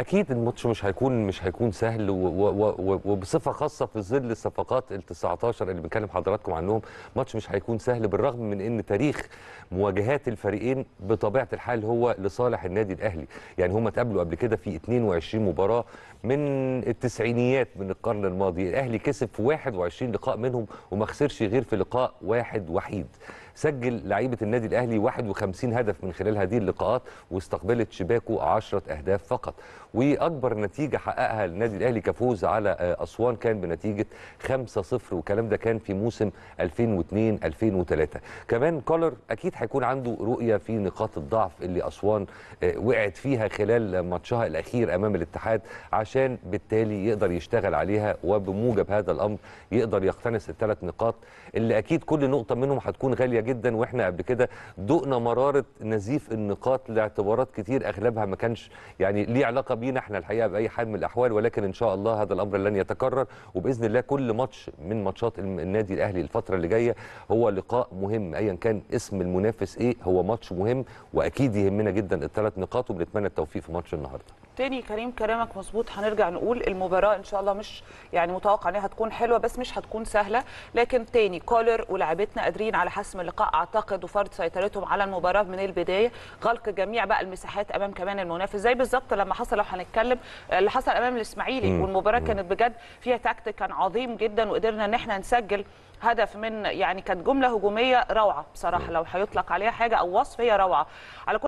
اكيد الماتش مش هيكون مش هيكون سهل وبصفه خاصه في ظل الصفقات ال 19 اللي بنكلم حضراتكم عنهم ماتش مش هيكون سهل بالرغم من ان تاريخ مواجهات الفريقين بطبيعه الحال هو لصالح النادي الاهلي يعني هم اتقابلوا قبل كده في 22 مباراه من التسعينيات من القرن الماضي الاهلي كسب في 21 لقاء منهم وما خسرش غير في لقاء واحد وحيد سجل لعيبه النادي الاهلي 51 هدف من خلال هذه اللقاءات واستقبلت شباكه 10 اهداف فقط واكبر نتيجه حققها النادي الاهلي كفوز على آه، اسوان كان بنتيجه 5-0 والكلام ده كان في موسم 2002 2003 كمان كولر اكيد هيكون عنده رؤيه في نقاط الضعف اللي اسوان آه، وقعت فيها خلال ماتشها الاخير امام الاتحاد عشان بالتالي يقدر يشتغل عليها وبموجب هذا الامر يقدر يقتنص الثلاث نقاط اللي اكيد كل نقطه منهم هتكون غاليه جدا واحنا قبل كده دقنا مراره نزيف النقاط لاعتبارات كتير اغلبها ما كانش يعني ليه علاقه بينا احنا الحقيقه باي حال من الاحوال ولكن ان شاء الله هذا الامر لن يتكرر وباذن الله كل ماتش من ماتشات النادي الاهلي الفتره اللي جايه هو لقاء مهم ايا كان اسم المنافس ايه هو ماتش مهم واكيد يهمنا جدا الثلاث نقاط وبنتمنى التوفيق في ماتش النهارده تاني كريم كلامك مظبوط هنرجع نقول المباراه ان شاء الله مش يعني متوقع انها هتكون حلوه بس مش هتكون سهله لكن تاني كولر ولاعيبتنا قادرين على حسم اللقاء اعتقد وفرض سيطرتهم على المباراه من البدايه غلق جميع بقى المساحات امام كمان المنافس زي بالظبط لما حصل لو هنتكلم اللي حصل امام الاسماعيلي والمباراه كانت بجد فيها تكتيك كان عظيم جدا وقدرنا ان احنا نسجل هدف من يعني كانت جمله هجوميه روعه بصراحه لو هيطلق عليها حاجه او وصف هي روعه على كل